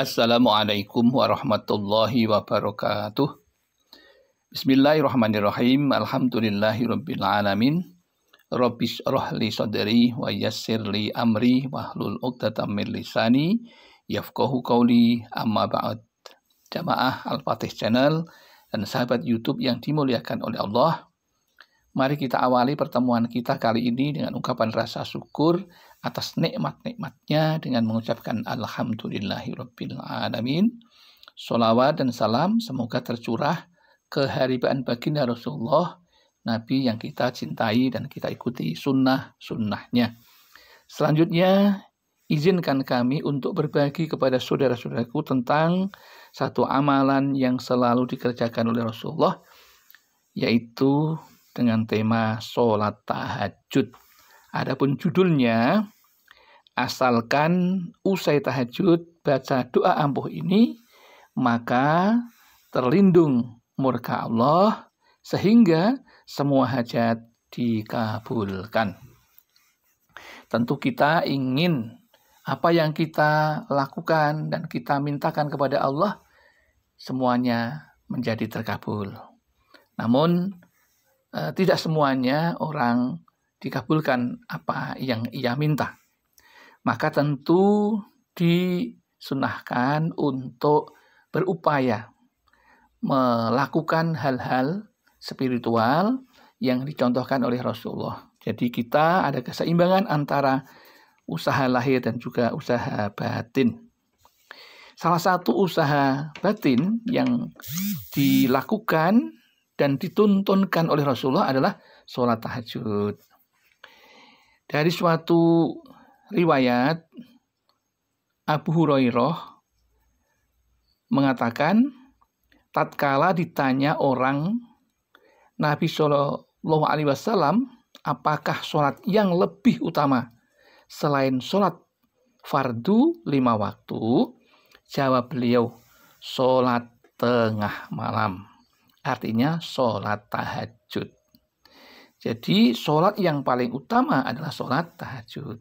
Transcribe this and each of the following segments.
Assalamualaikum warahmatullahi wabarakatuh. Bismillahirrahmanirrahim. Alhamdulillahirabbil alamin. Rabbis rohli sadri wa li amri wahlul 'uqdatam min lisani yafqahu qawli amma ba'd. Jamaah Al-Fatih Channel dan sahabat YouTube yang dimuliakan oleh Allah, Mari kita awali pertemuan kita kali ini dengan ungkapan rasa syukur atas nikmat-nikmatnya dengan mengucapkan alamin. Salawat dan salam semoga tercurah keharibaan baginda Rasulullah, Nabi yang kita cintai dan kita ikuti sunnah-sunnahnya. Selanjutnya, izinkan kami untuk berbagi kepada saudara-saudaraku tentang satu amalan yang selalu dikerjakan oleh Rasulullah, yaitu dengan tema sholat tahajud. Adapun judulnya, asalkan usai tahajud baca doa ampuh ini, maka terlindung murka Allah sehingga semua hajat dikabulkan. Tentu kita ingin apa yang kita lakukan dan kita mintakan kepada Allah semuanya menjadi terkabul. Namun Eh, tidak semuanya orang dikabulkan apa yang ia minta. Maka tentu disunahkan untuk berupaya melakukan hal-hal spiritual yang dicontohkan oleh Rasulullah. Jadi kita ada keseimbangan antara usaha lahir dan juga usaha batin. Salah satu usaha batin yang dilakukan dan dituntunkan oleh Rasulullah adalah sholat tahajud. Dari suatu riwayat, Abu Hurairah mengatakan, tatkala ditanya orang, Nabi Shallallahu Alaihi Wasallam, apakah sholat yang lebih utama selain sholat fardu lima waktu? Jawab beliau, sholat tengah malam. Artinya sholat tahajud. Jadi sholat yang paling utama adalah sholat tahajud.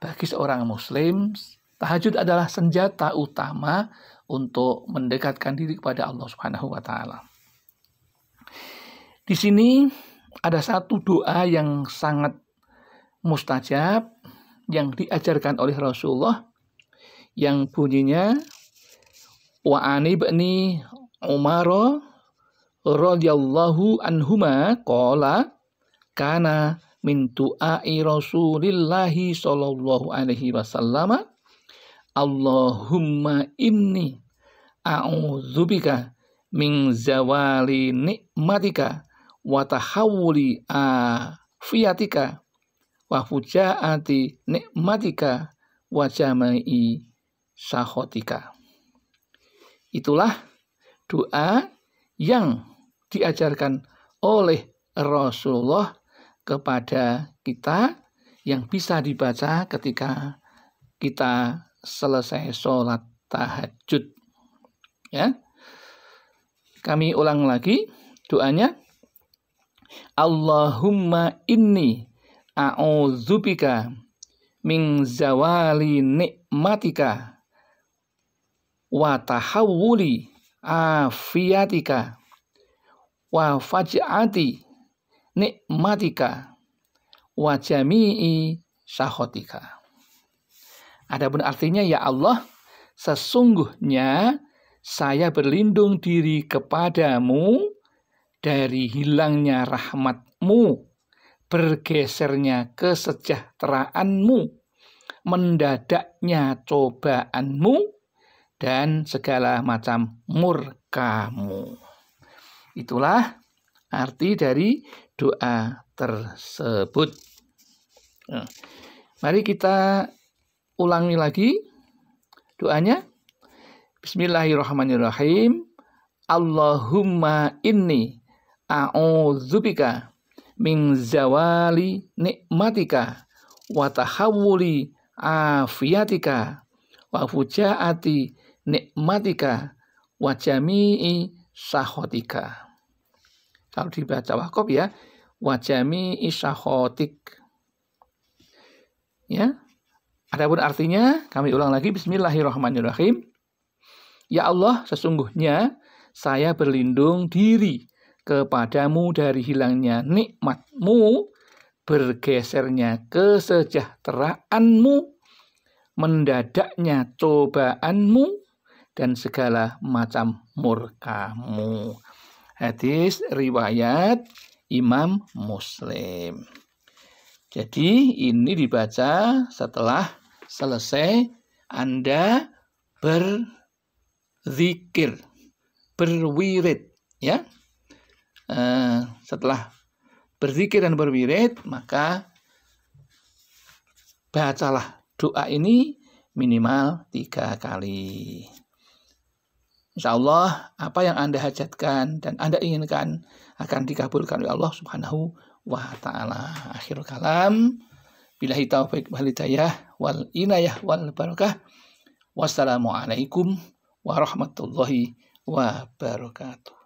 Bagi seorang muslim, tahajud adalah senjata utama untuk mendekatkan diri kepada Allah Subhanahu wa taala. Di sini ada satu doa yang sangat mustajab yang diajarkan oleh Rasulullah yang bunyinya wa ani bani Umaro radhiyallahu anhuma qala kana min du'ai Rasulillah sallallahu alaihi wasallam Allahumma inni a'udzubika min zawali nikmatika wa tahawuli afiyatika wa fujaati nikmatika wa jama'i sahotika. Itulah doa yang diajarkan oleh Rasulullah kepada kita yang bisa dibaca ketika kita selesai sholat tahajud. Ya. Kami ulang lagi doanya. Allahumma inni a'udzubika min zawali nikmatika wa tahawuli afiatika wa faj'ati nikmatika wa jami'i sahotika. Adapun artinya ya Allah, sesungguhnya saya berlindung diri kepadamu dari hilangnya rahmatmu, bergesernya kesejahteraanmu, mendadaknya cobaanmu, dan segala macam murkamu. Itulah arti dari doa tersebut. Nah, mari kita ulangi lagi doanya. Bismillahirrahmanirrahim. Allahumma inni a'udzubika min zawali nikmatika wa tahawuli afiyatika wa fujaati nikmatika wa jami'i sahotika. Kalau dibaca wakob ya, wa jami'i sahotik. Ya. Adapun artinya, kami ulang lagi bismillahirrahmanirrahim. Ya Allah, sesungguhnya saya berlindung diri kepadamu dari hilangnya nikmatmu, bergesernya kesejahteraanmu, mendadaknya cobaanmu dan segala macam murkamu. Hadis riwayat Imam Muslim. Jadi ini dibaca setelah selesai Anda berzikir, berwirid ya. Uh, setelah berzikir dan berwirid maka bacalah doa ini minimal tiga kali. Insya Allah, apa yang Anda hajatkan dan Anda inginkan akan dikabulkan oleh Allah Subhanahu wa Ta'ala. Akhir kalam, bila taufik wal hidayah wal inayah wal barokah. Wassalamualaikum warahmatullahi wabarakatuh.